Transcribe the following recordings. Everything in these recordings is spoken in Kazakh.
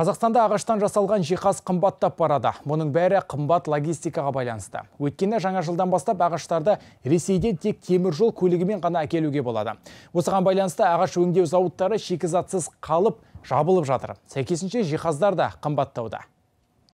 Қазақстанда ағаштан жасалған жиһаз қымбаттап барады. Мұның бәрі қымбат логистикаға байланысты. Өткені жаңа жылдан бастап ағаштарды Ресейден тек темір жол көлігімен ғана әкелуге болады. Осыған байланысты ағаш өңдеу зауыттары шикізатсыз қалып, жабылып жатыр. Сәйкесінше жиһаздар да қымбаттауда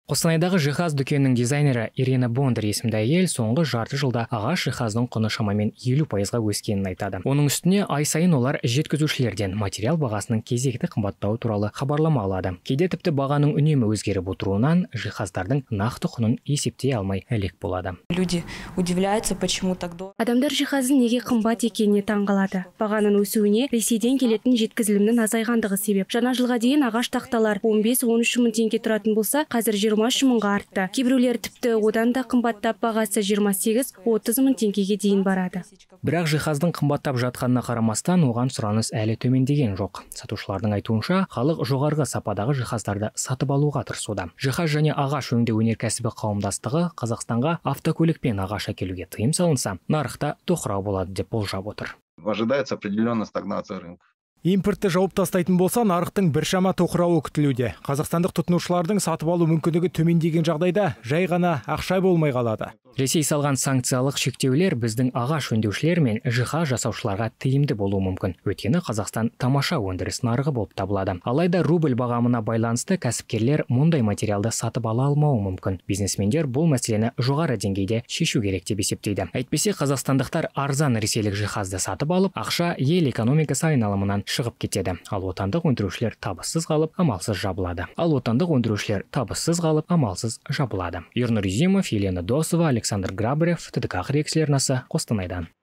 қостанайдағы жиһаз дүкенінің дизайнері ирина бондер есімді әйел соңғы жарты жылда ағаш жиһаздың құны шамамен елу пайызға өскенін айтады оның үстіне ай сайын олар жеткізушілерден материал бағасының кезекті қымбаттауы туралы хабарлама алады кейде тіпті бағаның үнемі өзгеріп отыруынан жиһаздардың нақты құнын есептей алмай әлек болады люди удивляются почему так дорого адамдар жиһаздың неге қымбат екеніне таңғалады бағаның өсуіне ресейден келетін жеткізілімнің азайғандығы себеп жаңа жылға дейін ағаш тақталар он бес мың теңге тұратын болса қазір жер жиырма үш мыңға артты кейбіреулері тіпті одан да қымбаттап бағасы жиырма сегіз отыз мың теңгеге дейін барады бірақ жиһаздың қымбаттап жатқанына қарамастан оған сұраныс әлі төмендеген жоқ сатушылардың айтуынша халық жоғарғы сападағы жиһаздарды сатып алуға тырысуда жиһаз және ағаш өңдеу өнеркәсібі қауымдастығы қазақстанға автокөлік пен ағаш әкелуге тыйым салынса нарықта тоқырау болады деп болжап отыр ожидается определенная стагнация рынка импортты жауып тастайтын болса нарықтың біршама тоқырауы күтілуде қазақстандық тұтынушылардың сатып алу мүмкіндігі төмендеген жағдайда жай ғана ақша болмай қалады ресей салған санкциялық шектеулер біздің ағаш өндеушілер мен жиһаз жасаушыларға тиімді болуы мүмкін өйткені қазақстан тамаша өндіріс нарығы болып табылады алайда рубль бағамына байланысты кәсіпкерлер мұндай материалды сатып ала алмауы мүмкін бизнесмендер бұл мәселені жоғары деңгейде шешу керек деп есептейді әйтпесе қазақстандықтар арзан ресейлік жиһазды сатып алып ақша ел экономикасы айналымынан шығып кетеді ал отандық өндірушілер табыссыз қалып амалсыз жабылады ал отандық өндірушілер табыссыз қалып амалсыз жабылады ернұр юзимов елена досова александр грабарев ттк хірек телеарнасы қостанайдан